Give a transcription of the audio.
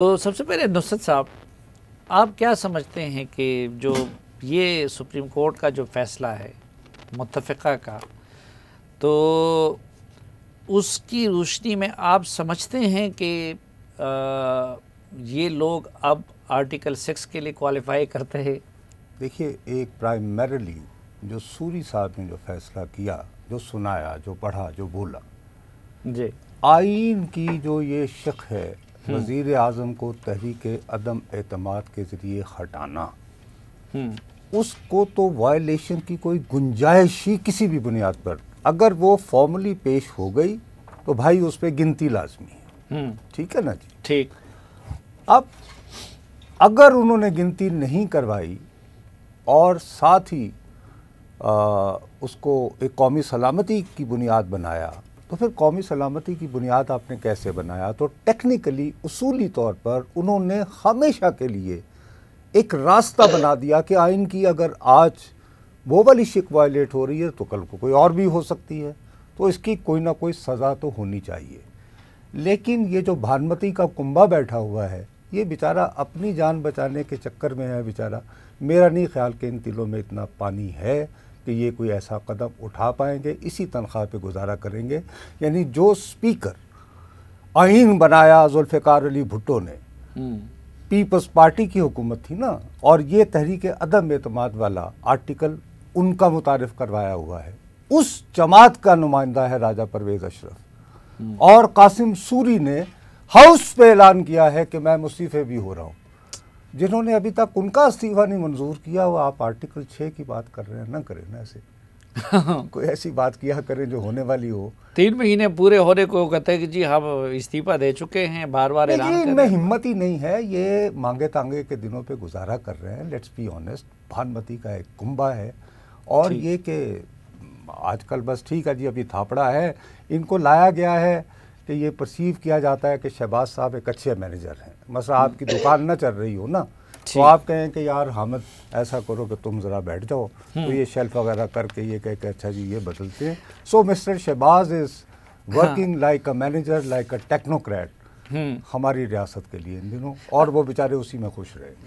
तो सबसे पहले नुसरत साहब आप क्या समझते हैं कि जो ये सुप्रीम कोर्ट का जो फैसला है मुतफ़ा का तो उसकी रोशनी में आप समझते हैं कि ये लोग अब आर्टिकल सिक्स के लिए क्वालिफाई करते हैं देखिए एक प्राइमरली जो सूरी साहब ने जो फैसला किया जो सुनाया जो पढ़ा जो बोला जी आइन की जो ये शक है हम्म। वजीर अजम को तहरीक अदम एतम के ज़रिए हटाना हम्म। उसको तो वायलेशन की कोई गुंजाइश ही किसी भी बुनियाद पर अगर वो फॉर्मली पेश हो गई तो भाई उस पर गिनती लाजमी है हम्म। ठीक है ना जी ठीक अब अगर उन्होंने गिनती नहीं करवाई और साथ ही आ, उसको एक कौमी सलामती की बुनियाद बनाया तो फिर कौमी सलामती की बुनियाद आपने कैसे बनाया तो टेक्निकली उसूली तौर पर उन्होंने हमेशा के लिए एक रास्ता बना दिया कि आइन की अगर आज वो वाली शिक वायलेट हो रही है तो कल को कोई और भी हो सकती है तो इसकी कोई ना कोई सज़ा तो होनी चाहिए लेकिन ये जो भानमती का कुंभा बैठा हुआ है ये बेचारा अपनी जान बचाने के चक्कर में है बेचारा मेरा नहीं ख्याल कि इन तिलों में इतना पानी है कि ये कोई ऐसा कदम उठा पाएंगे इसी तनख्वाह पे गुजारा करेंगे यानी जो स्पीकर आइन बनाया जुल्फ़िकार अली भुट्टो ने हम्म। पीपल्स पार्टी की हुकूमत थी ना और ये तहरीक अदम अतमाद वाला आर्टिकल उनका मुतारफ करवाया हुआ है उस जमात का नुमाइंदा है राजा परवेज़ अशरफ हम्म। और कासिम सूरी ने हाउस पे ऐलान किया है कि मैं मुस्तीफ़े भी हो रहा हूँ जिन्होंने अभी तक उनका इस्तीफा नहीं मंजूर किया वो आप आर्टिकल छः की बात कर रहे हैं ना करें ना ऐसे कोई ऐसी बात किया करें जो होने वाली हो तीन महीने पूरे होने को कहते हैं कि जी हम इस्तीफा दे चुके हैं बार बार ऐलान इनमें हिम्मत ही नहीं है ये मांगे तांगे के दिनों पे गुजारा कर रहे हैं लेट्स बी ऑनेस्ट भानमती का एक कुंभा है और ये कि आजकल बस ठीक है जी अभी थापड़ा है इनको लाया गया है कि ये परसीव किया जाता है कि शहबाज साहब एक अच्छे मैनेजर हैं मसला आपकी दुकान ना चल रही हो ना तो आप कहें कि यार हामिद ऐसा करो कि तुम ज़रा बैठ जाओ तो हम्म। ये शेल्फ वगैरह करके ये कह के अच्छा जी ये बदलते हैं so mister Shahbaz is working like a manager like a technocrat हमारी रियासत के लिए इन दिनों और वो बेचारे उसी में खुश रहेंगे